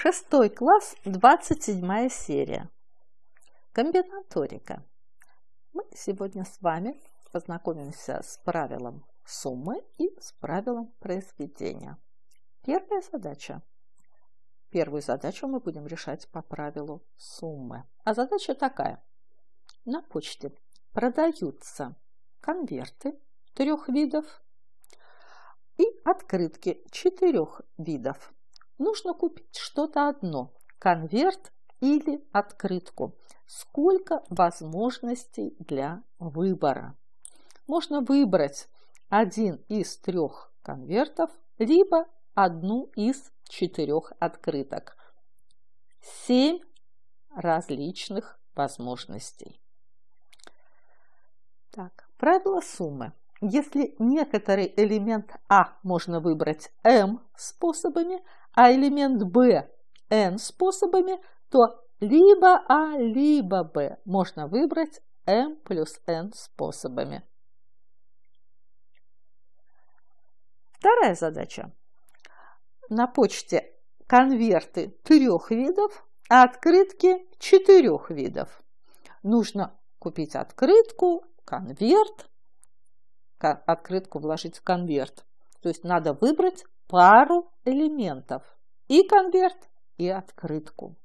Шестой класс, 27 серия. Комбинаторика. Мы сегодня с вами познакомимся с правилом суммы и с правилом произведения. Первая задача. Первую задачу мы будем решать по правилу суммы. А задача такая. На почте продаются конверты трех видов и открытки четырех видов. Нужно купить что-то одно – конверт или открытку. Сколько возможностей для выбора? Можно выбрать один из трех конвертов, либо одну из четырех открыток. Семь различных возможностей. Так, правило суммы. Если некоторый элемент А можно выбрать М способами, а элемент b n способами, то либо а, либо б можно выбрать m плюс n способами. Вторая задача. На почте конверты трех видов, а открытки четырех видов. Нужно купить открытку, конверт, открытку вложить в конверт. То есть надо выбрать пару элементов – и конверт, и открытку.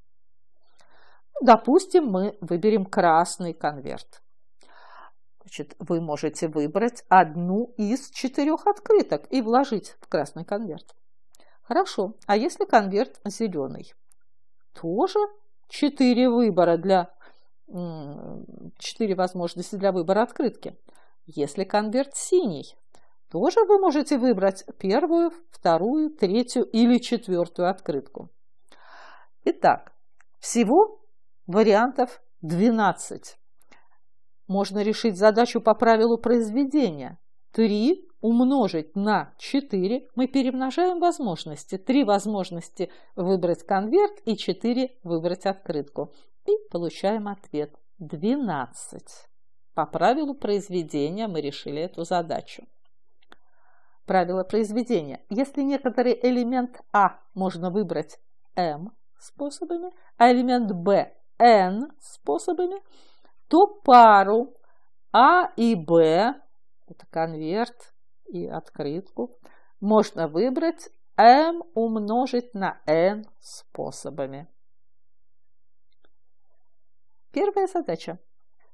Допустим, мы выберем красный конверт. Значит, вы можете выбрать одну из четырех открыток и вложить в красный конверт. Хорошо, а если конверт зеленый? Тоже четыре выбора для четыре возможности для выбора открытки. Если конверт синий, тоже вы можете выбрать первую, вторую, третью или четвертую открытку. Итак, всего вариантов 12. Можно решить задачу по правилу произведения. 3 умножить на 4 мы перемножаем возможности. 3 возможности выбрать конверт и 4 выбрать открытку. И получаем ответ 12. По правилу произведения мы решили эту задачу. Правило произведения. Если некоторый элемент А можно выбрать М способами, а элемент Б N способами, то пару А и Б, это конверт и открытку, можно выбрать m умножить на n способами. Первая задача.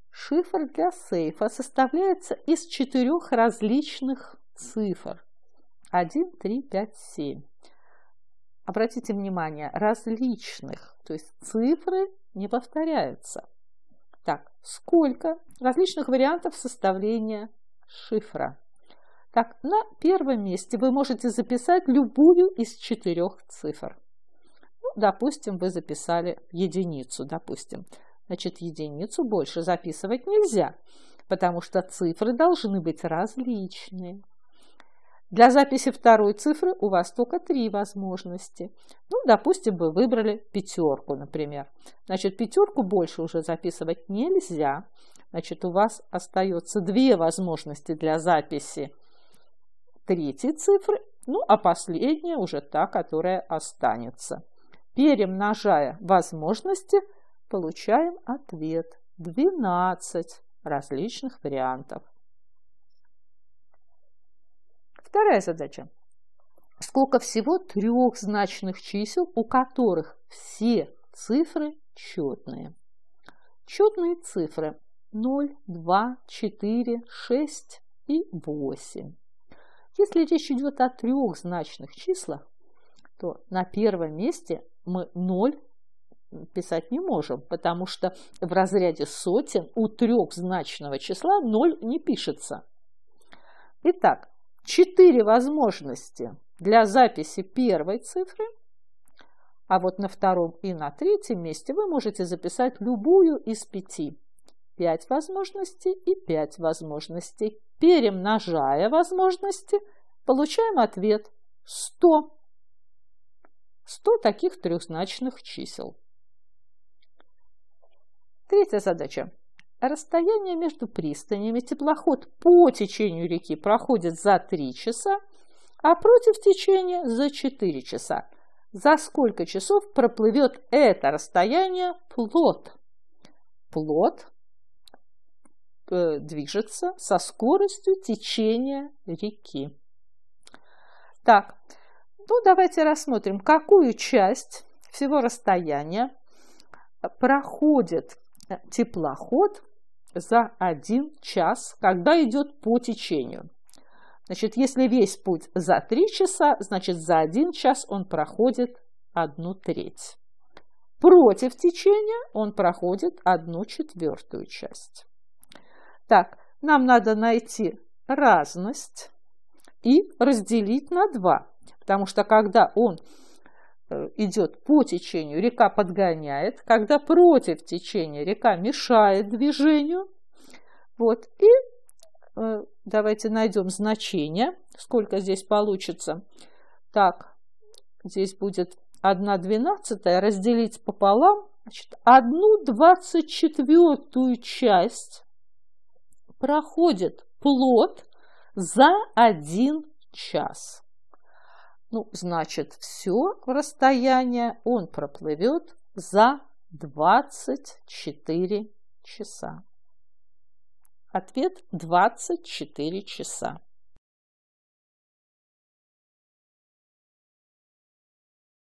Шифр для сейфа составляется из четырех различных цифр. 1, 3, 5, 7. Обратите внимание, различных, то есть цифры не повторяются. Так, сколько различных вариантов составления шифра? Так, на первом месте вы можете записать любую из четырех цифр. Ну, допустим, вы записали единицу, допустим. Значит, единицу больше записывать нельзя, потому что цифры должны быть различные. Для записи второй цифры у вас только три возможности. Ну, допустим, вы выбрали пятерку, например. Значит, пятерку больше уже записывать нельзя. Значит, у вас остается две возможности для записи третьей цифры, ну, а последняя уже та, которая останется. Перемножая возможности, получаем ответ 12 различных вариантов. Вторая задача. Сколько всего трехзначных чисел, у которых все цифры четные? Четные цифры 0, 2, 4, 6 и 8. Если речь идет о трехзначных числах, то на первом месте мы 0 писать не можем, потому что в разряде сотен у трехзначного числа 0 не пишется. Итак, четыре возможности для записи первой цифры, а вот на втором и на третьем месте вы можете записать любую из пяти. Пять возможностей и пять возможностей. Перемножая возможности, получаем ответ 100. 100 таких трехзначных чисел. Третья задача. Расстояние между пристанями теплоход по течению реки проходит за 3 часа, а против течения за 4 часа. За сколько часов проплывет это расстояние плот? Плот э, движется со скоростью течения реки. Так, ну давайте рассмотрим, какую часть всего расстояния проходит э, теплоход за один час, когда идет по течению. Значит, если весь путь за три часа, значит, за один час он проходит одну треть. Против течения он проходит одну четвертую часть. Так, нам надо найти разность и разделить на два, потому что когда он Э, идет по течению, река подгоняет. Когда против течения, река мешает движению. Вот. И э, давайте найдем значение, сколько здесь получится. Так, здесь будет 1 двенадцатая разделить пополам. Значит, 1 двадцать четвертую часть проходит плод за один час. Ну, значит, все расстояние он проплывет за 24 часа. Ответ 24 часа.